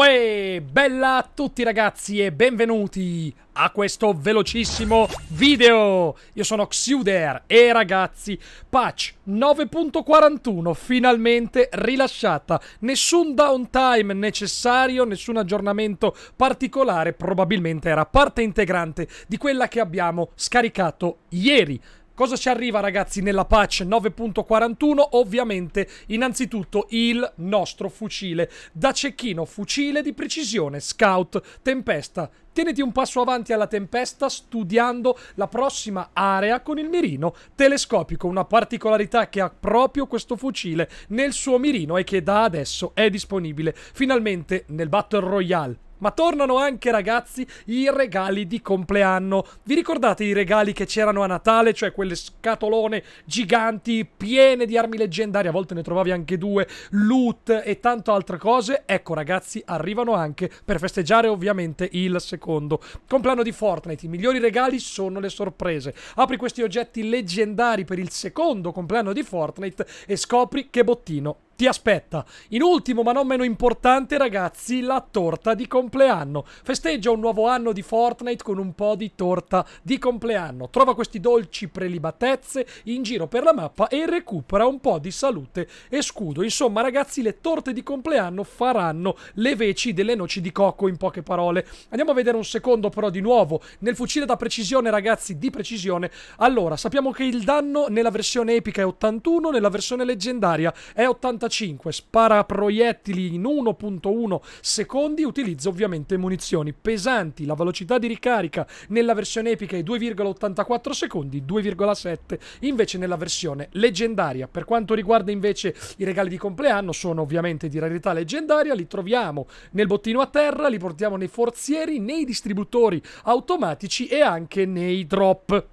Uè, bella a tutti ragazzi e benvenuti a questo velocissimo video! Io sono Xuder e ragazzi, patch 9.41 finalmente rilasciata. Nessun downtime necessario, nessun aggiornamento particolare, probabilmente era parte integrante di quella che abbiamo scaricato ieri. Cosa ci arriva ragazzi nella patch 9.41? Ovviamente innanzitutto il nostro fucile da cecchino, fucile di precisione, scout, tempesta, Tieniti un passo avanti alla tempesta studiando la prossima area con il mirino telescopico, una particolarità che ha proprio questo fucile nel suo mirino e che da adesso è disponibile finalmente nel Battle Royale ma tornano anche ragazzi i regali di compleanno. Vi ricordate i regali che c'erano a Natale, cioè quelle scatolone giganti piene di armi leggendarie, a volte ne trovavi anche due, loot e tanto altre cose? Ecco ragazzi, arrivano anche per festeggiare ovviamente il secondo compleanno di Fortnite. I migliori regali sono le sorprese. Apri questi oggetti leggendari per il secondo compleanno di Fortnite e scopri che bottino ti aspetta. In ultimo, ma non meno importante, ragazzi, la torta di compleanno. Festeggia un nuovo anno di Fortnite con un po' di torta di compleanno. Trova questi dolci prelibatezze in giro per la mappa e recupera un po' di salute e scudo. Insomma, ragazzi, le torte di compleanno faranno le veci delle noci di cocco, in poche parole. Andiamo a vedere un secondo, però, di nuovo. Nel fucile da precisione, ragazzi, di precisione. Allora, sappiamo che il danno nella versione epica è 81, nella versione leggendaria è 85. 45, spara proiettili in 1.1 secondi, utilizza ovviamente munizioni pesanti, la velocità di ricarica nella versione epica è 2,84 secondi, 2,7 invece nella versione leggendaria. Per quanto riguarda invece i regali di compleanno, sono ovviamente di rarità leggendaria, li troviamo nel bottino a terra, li portiamo nei forzieri, nei distributori automatici e anche nei drop.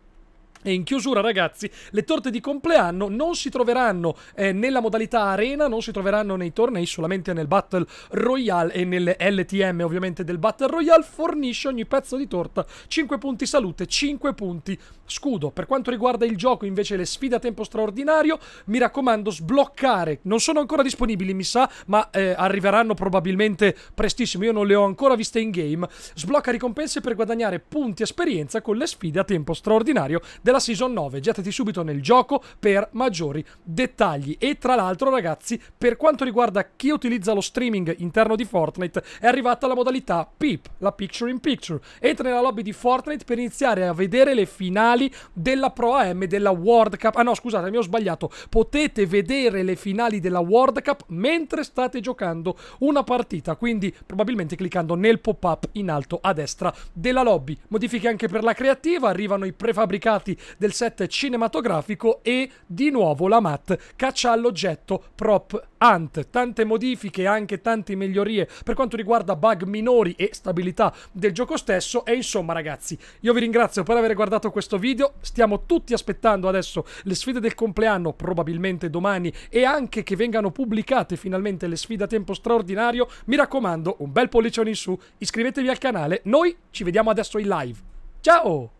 E in chiusura ragazzi, le torte di compleanno non si troveranno eh, nella modalità arena, non si troveranno nei tornei, solamente nel Battle Royale e nelle LTM ovviamente del Battle Royale, fornisce ogni pezzo di torta 5 punti salute, 5 punti scudo. Per quanto riguarda il gioco invece le sfide a tempo straordinario, mi raccomando sbloccare, non sono ancora disponibili mi sa, ma eh, arriveranno probabilmente prestissimo, io non le ho ancora viste in game, sblocca ricompense per guadagnare punti esperienza con le sfide a tempo straordinario della della Season 9. Gettati subito nel gioco per maggiori dettagli. E tra l'altro ragazzi, per quanto riguarda chi utilizza lo streaming interno di Fortnite, è arrivata la modalità PIP, la Picture in Picture. Entra nella lobby di Fortnite per iniziare a vedere le finali della Pro AM della World Cup. Ah no, scusate, mi ho sbagliato. Potete vedere le finali della World Cup mentre state giocando una partita, quindi probabilmente cliccando nel pop-up in alto a destra della lobby. Modifiche anche per la creativa, arrivano i prefabbricati del set cinematografico e di nuovo la MAT caccia all'oggetto prop ant. Tante modifiche e anche tante migliorie per quanto riguarda bug minori e stabilità del gioco stesso e insomma ragazzi io vi ringrazio per aver guardato questo video, stiamo tutti aspettando adesso le sfide del compleanno probabilmente domani e anche che vengano pubblicate finalmente le sfide a tempo straordinario, mi raccomando un bel pollicione in su, iscrivetevi al canale, noi ci vediamo adesso in live. Ciao!